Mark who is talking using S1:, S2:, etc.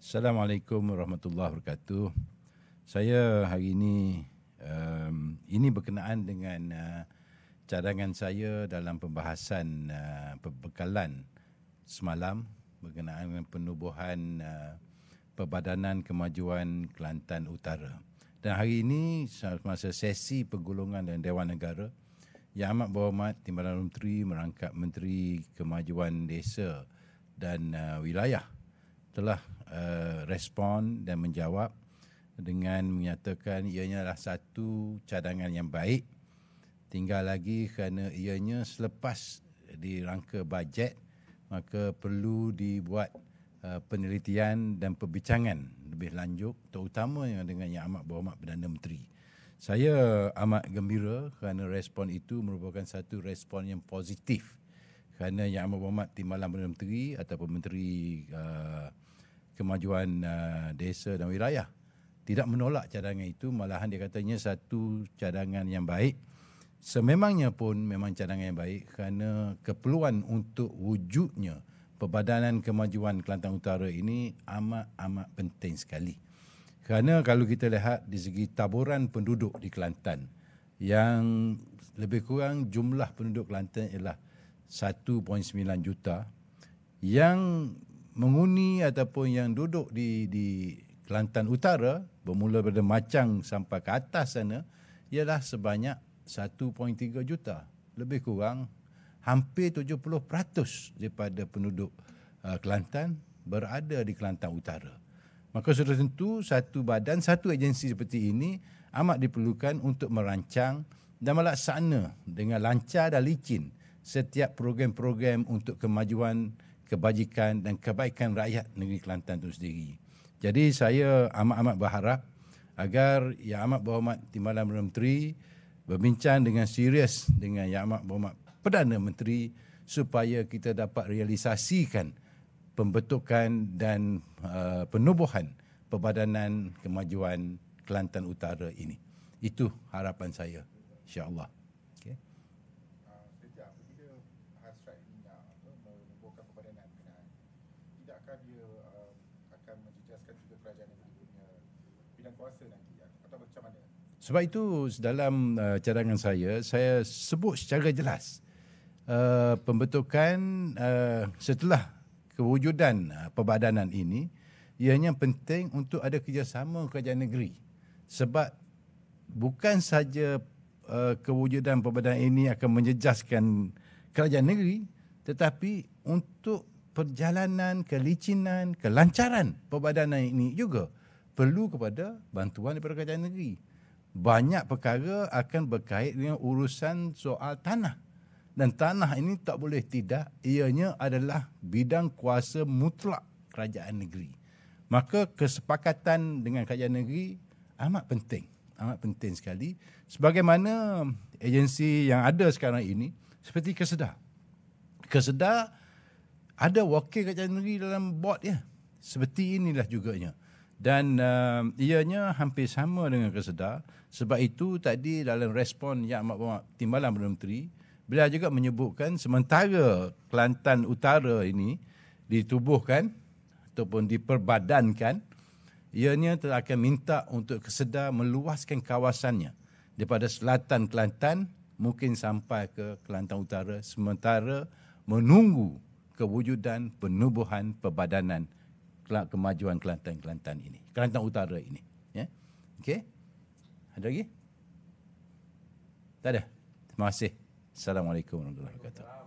S1: Assalamualaikum warahmatullahi wabarakatuh. Saya hari ini um, ini berkenaan dengan uh, cadangan saya dalam pembahasan uh, perbekalan semalam berkenaan dengan penubuhan uh, perbadanan kemajuan Kelantan Utara. Dan hari ini semasa sesi pergulungan dan Dewan Negara yang amat berhormat Timbalan Menteri merangkap Menteri Kemajuan Desa dan uh, wilayah telah uh, respon dan menjawab dengan menyatakan ianya adalah satu cadangan yang baik tinggal lagi kerana ianya selepas di dirangka bajet maka perlu dibuat uh, penelitian dan perbincangan lebih lanjut terutamanya dengan yang amat berhormat Perdana Menteri. Saya amat gembira kerana respon itu merupakan satu respon yang positif kerana Yang Amat Berhormat Timbalan Perdana Menteri atau Menteri uh, Kemajuan uh, Desa dan Wilayah tidak menolak cadangan itu malahan dia katanya satu cadangan yang baik sememangnya pun memang cadangan yang baik kerana keperluan untuk wujudnya perbadanan kemajuan Kelantan Utara ini amat-amat penting sekali kerana kalau kita lihat di segi taburan penduduk di Kelantan yang lebih kurang jumlah penduduk Kelantan ialah 1.9 juta yang menguni ataupun yang duduk di di Kelantan Utara bermula dari Macang sampai ke atas sana ialah sebanyak 1.3 juta lebih kurang hampir 70% daripada penduduk uh, Kelantan berada di Kelantan Utara. Maka sudah tentu satu badan, satu agensi seperti ini amat diperlukan untuk merancang dan melaksana dengan lancar dan licin setiap program-program untuk kemajuan, kebajikan dan kebaikan rakyat negeri Kelantan itu sendiri. Jadi saya amat-amat berharap agar Yang Amat Berhormat Timbalan Perdana Menteri berbincang dengan serius dengan Yang Amat Berhormat Perdana Menteri supaya kita dapat realisasikan pembentukan dan uh, penubuhan perbadanan kemajuan Kelantan Utara ini. Itu harapan saya. InsyaAllah. adakah dia um, akan menjejaskan juga kerajaan yang punya bidang kuasa nanti atau macam mana? Sebab itu dalam uh, cadangan saya, saya sebut secara jelas uh, pembentukan uh, setelah kewujudan uh, perbadanan ini ianya penting untuk ada kerjasama kerajaan negeri. Sebab bukan saja uh, kewujudan perbadanan ini akan menjejaskan kerajaan negeri tetapi untuk perjalanan, kelicinan, kelancaran perbadanan ini juga perlu kepada bantuan daripada kerajaan negeri. Banyak perkara akan berkait dengan urusan soal tanah. Dan tanah ini tak boleh tidak, ianya adalah bidang kuasa mutlak kerajaan negeri. Maka kesepakatan dengan kerajaan negeri amat penting. Amat penting sekali. Sebagaimana agensi yang ada sekarang ini, seperti kesedar. Kesedar ada wakil kerajaan negeri dalam board ya. Seperti inilah juganya. Dan uh, ianya hampir sama dengan kesedar. Sebab itu tadi dalam respon Yang Amat Bawa Timbalan Perdana Menteri, beliau juga menyebutkan sementara Kelantan Utara ini ditubuhkan ataupun diperbadankan, ianya akan minta untuk kesedar meluaskan kawasannya daripada selatan Kelantan mungkin sampai ke Kelantan Utara sementara menunggu kewujudan penubuhan perbadanan kemajuan Kelantan-Kelantan ini. Kelantan Utara ini. Ya? Okey? Ada lagi? Tak ada? Terima kasih. Assalamualaikum warahmatullahi wabarakatuh.